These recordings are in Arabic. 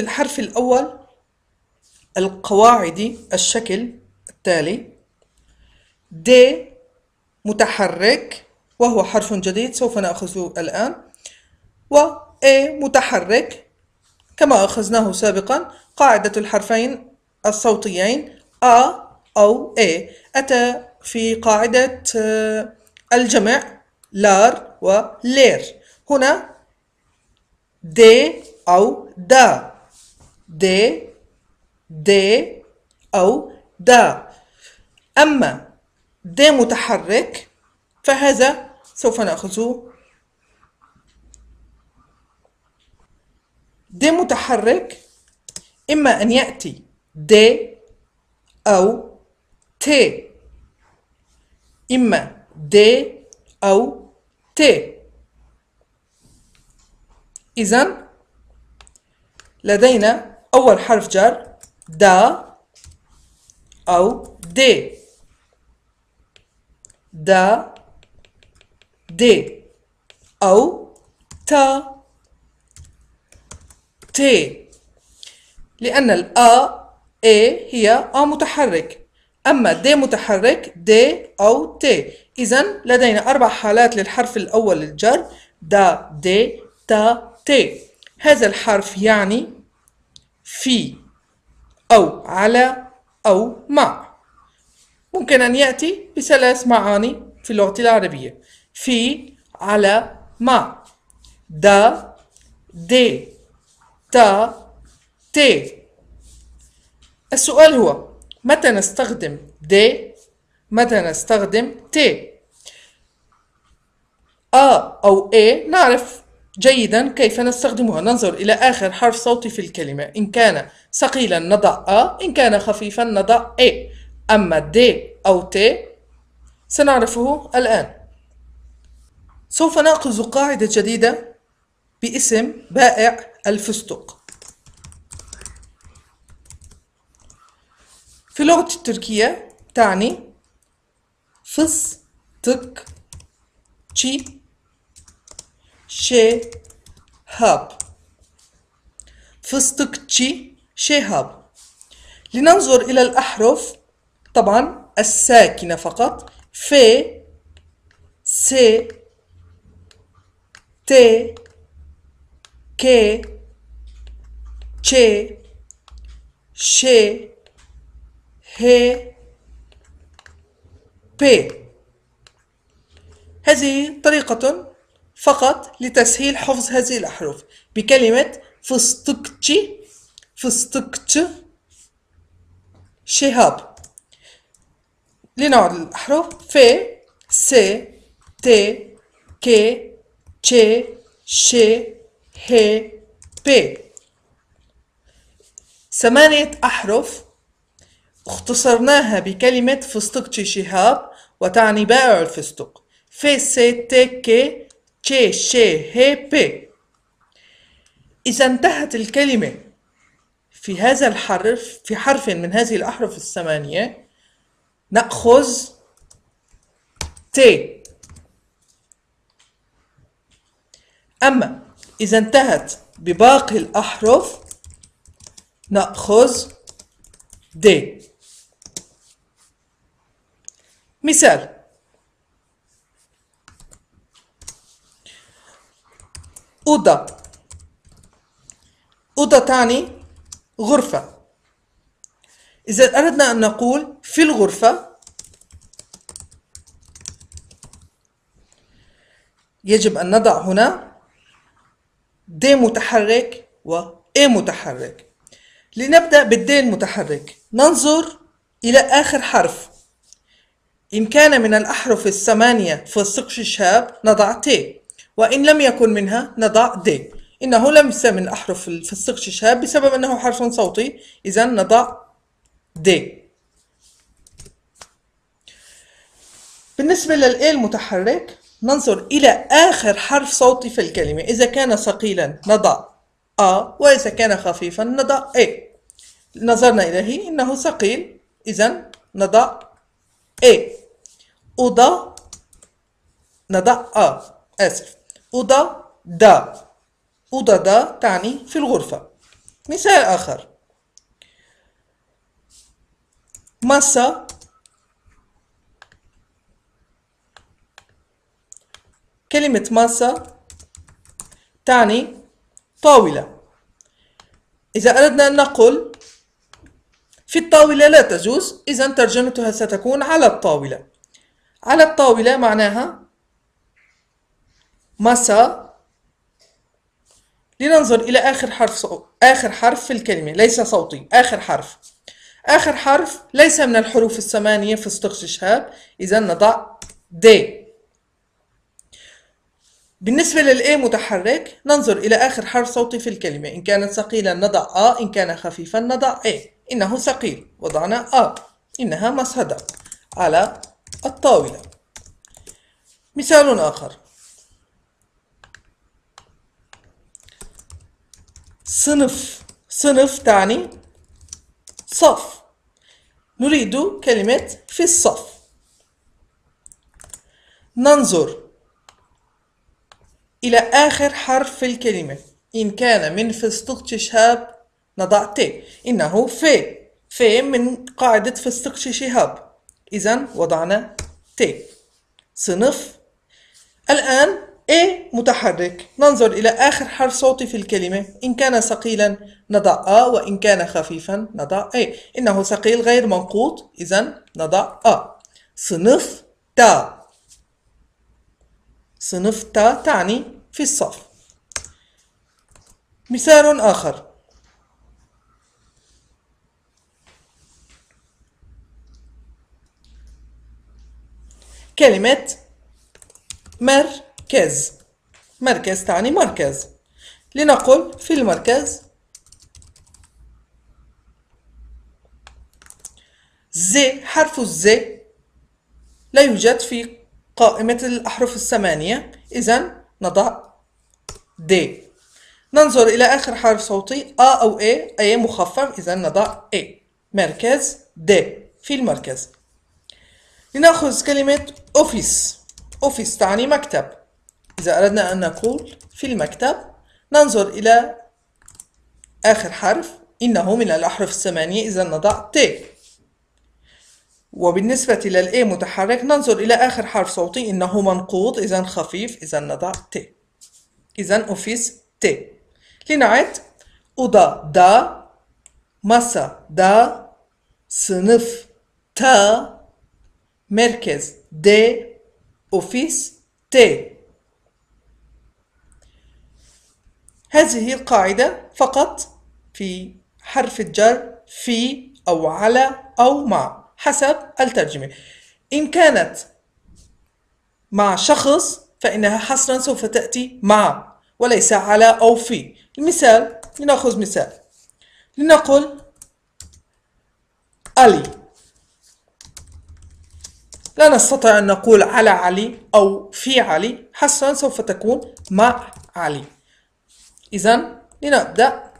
بالحرف الأول القواعدي الشكل التالي د متحرك وهو حرف جديد سوف نأخذه الآن و A متحرك كما أخذناه سابقا قاعدة الحرفين الصوتيين أ أو A أتى في قاعدة آه، الجمع لار ولير هنا د أو دا د د أو دا أما د متحرك فهذا سوف نأخذه د متحرك إما أن يأتي د أو ت إما د أو ت إذا لدينا أول حرف جر دا أو دي دا دي أو تا تي لأن الأ إي هي أ متحرك أما دي متحرك دي أو تي إذا لدينا أربع حالات للحرف الأول الجر دا دي تا تي هذا الحرف يعني في أو على أو مع ممكن أن يأتي بثلاث معاني في اللغة العربية في على مع دا دي تا تي السؤال هو متى نستخدم دي متى نستخدم تي أ أو إي نعرف جيدا كيف نستخدمها ننظر إلى آخر حرف صوتي في الكلمة إن كان ثقيلا نضع أ إن كان خفيفا نضع إي أما دي أو تي سنعرفه الآن سوف نأخذ قاعدة جديدة باسم بائع الفستق في لغة التركية تعني فستق تشي شهاب فستق تشي شهاب لننظر إلى الأحرف طبعا الساكنة فقط ف س ت ك تشي ش ه ب هذه طريقة فقط لتسهيل حفظ هذه الأحرف بكلمة فستكتشي فستكتش شهاب لنوع الأحرف ف س ت ك ش ش ه ب ثمانية أحرف اختصرناها بكلمة فستقتي شهاب وتعني بائع الفستق ف س ت ك ش شي هي بي إذا انتهت الكلمة في هذا الحرف في حرف من هذه الأحرف الثمانية نأخذ تي أما إذا انتهت بباقي الأحرف نأخذ دي مثال أوضة أوضة تعني غرفة إذا أردنا أن نقول في الغرفة يجب أن نضع هنا د متحرك و A إيه متحرك لنبدأ بالد المتحرك ننظر إلى آخر حرف إن كان من الأحرف الثمانية في الثقب الشاب نضع تي وإن لم يكن منها نضع د إنه ليس من أحرف الفسق ششاب بسبب أنه حرف صوتي إذا نضع د بالنسبة للإي المتحرك ننظر إلى آخر حرف صوتي في الكلمة إذا كان ثقيلا نضع أ وإذا كان خفيفا نضع إي نظرنا إليه إنه ثقيل إذا نضع إي أوضة نضع أ آسف أوضة دا أوضة دا تعني في الغرفة مثال آخر مسا كلمة مسا تعني طاولة إذا أردنا أن نقول في الطاولة لا تجوز إذا ترجمتها ستكون على الطاولة على الطاولة معناها مسا لننظر إلى آخر حرف صو... آخر حرف في الكلمة ليس صوتي آخر حرف آخر حرف ليس من الحروف الثمانية في استخش شهاب إذا نضع د بالنسبة للإي متحرك ننظر إلى آخر حرف صوتي في الكلمة إن كان ثقيلا نضع أ إن كان خفيفا نضع إي إنه ثقيل وضعنا أ إنها مسهدة على الطاولة مثال آخر صنف صنف تعني صف نريد كلمة في الصف ننظر إلى آخر حرف في الكلمة إن كان من فستق شهاب نضع ت إنه في في من قاعدة فستق شهاب إذا وضعنا ت صنف الآن A إيه؟ متحرك ننظر إلى آخر حرف صوتي في الكلمة إن كان ثقيلا نضع أ وإن كان خفيفا نضع A إيه. إنه ثقيل غير منقوط إذا نضع أ صنف تا صنف تا تعني في الصف مثال آخر كلمة مر مركز مركز تعني مركز لنقل في المركز زي حرف الزي لا يوجد في قائمة الأحرف الثمانية إذا نضع دي ننظر إلى آخر حرف صوتي أ أو إي أي مخفف إذا نضع إي مركز دي في المركز لنأخذ كلمة أوفيس أوفيس تعني مكتب إذا أردنا أن نقول في المكتب ننظر إلى آخر حرف إنه من الأحرف الثمانية إذا نضع T وبالنسبة للإي متحرك ننظر إلى آخر حرف صوتي إنه منقوط إذا خفيف إذا نضع T إذا أوفيس T لنعد أوضة دا مسا دا صنف تا مركز دي أوفيس تي هذه القاعدة فقط في حرف الجر في أو على أو مع حسب الترجمة إن كانت مع شخص فإنها حصرا سوف تأتي مع وليس على أو في المثال لنأخذ مثال لنقل علي لا نستطيع أن نقول على علي أو في علي حصرا سوف تكون مع علي إذا لنبدأ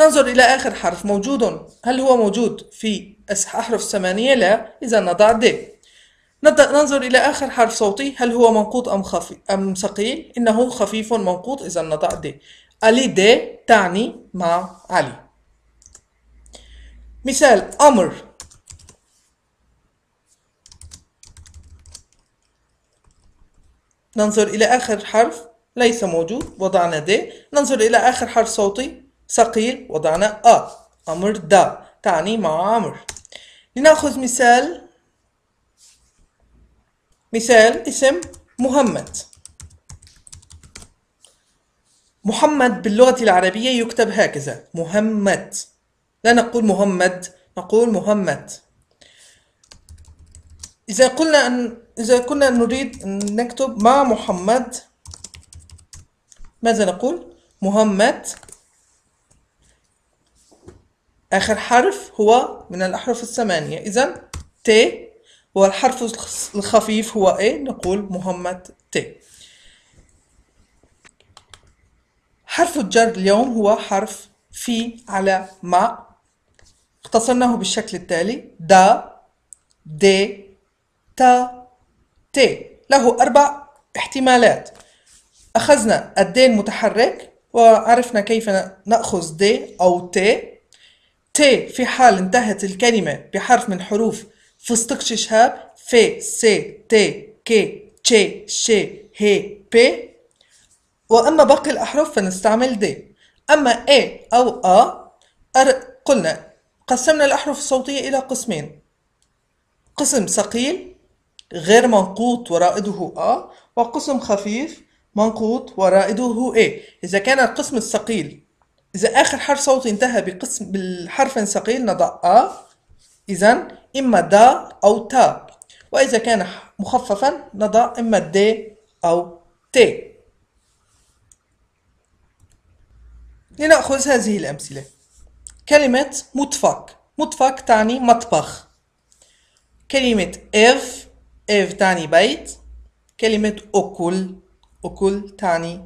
ننظر إلى آخر حرف موجود هل هو موجود في أحرف الثمانية؟ لا إذا نضع د ننظر إلى آخر حرف صوتي هل هو منقوط أم خفي أم ثقيل؟ إنه خفيف منقوط إذا نضع د علي د تعني مع علي مثال أمر ننظر إلى آخر حرف ليس موجود وضعنا دي ننظر إلى آخر حرف صوتي ثقيل وضعنا أ أمر دا تعني مع أمر لنأخذ مثال مثال اسم محمد محمد باللغة العربية يكتب هكذا محمد لا نقول محمد نقول محمد إذا قلنا أن إذا كنا نريد أن نكتب مع محمد ماذا نقول مهمة آخر حرف هو من الأحرف الثمانية إذا ت والحرف الخفيف هو ايه نقول مهمة ت حرف الجر اليوم هو حرف في على مع اختصرناه بالشكل التالي دا د تا ت له أربع احتمالات أخذنا الـ المتحرك وعرفنا كيف نأخذ D أو T T في حال انتهت الكلمة بحرف من حروف فستقش شهاب ف س ت ك ش ش ه ب وأما باقي الأحرف فنستعمل D أما A أو A قلنا قسمنا الأحرف الصوتية إلى قسمين قسم ثقيل غير منقوط ورائده آ وقسم خفيف منقوط ورائده A إيه إذا كان القسم الثقيل إذا آخر حرف صوتي انتهى بقسم بالحرف ثقيل نضع أ إذا إما دا أو تا وإذا كان مخففا نضع إما د أو ت لنأخذ هذه الأمثلة كلمة مطفق مطفق تعني مطبخ كلمة إف إف تعني بيت كلمة أكل أكل تعني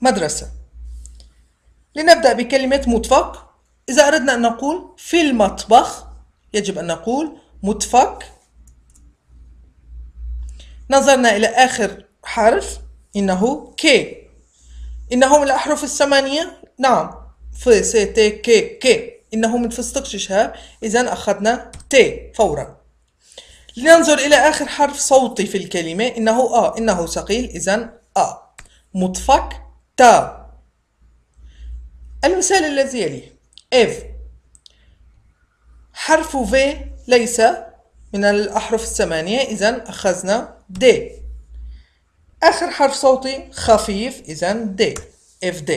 مدرسة لنبدأ بكلمة مطفق إذا أردنا أن نقول في المطبخ يجب أن نقول مطفق نظرنا إلى آخر حرف إنه ك إنه من الأحرف الثمانية نعم ف س ت ك ك إنه من فستق شهاب إذا أخذنا ت فورا لننظر إلى آخر حرف صوتي في الكلمة إنه آ آه. إنه ثقيل إذا أ آه. مطفك تا المثال الذي يليه إف حرف V ليس من الأحرف الثمانية إذا أخذنا D آخر حرف صوتي خفيف إذا D إف D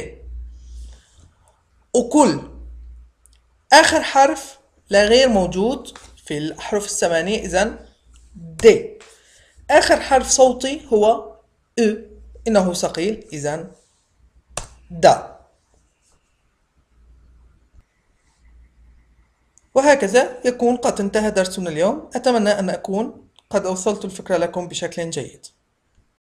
وكل آخر حرف لا غير موجود في الأحرف الثمانية إذا D آخر حرف صوتي هو أ e. إنه ثقيل إذا دا وهكذا يكون قد انتهى درسنا اليوم أتمنى أن أكون قد أوصلت الفكرة لكم بشكل جيد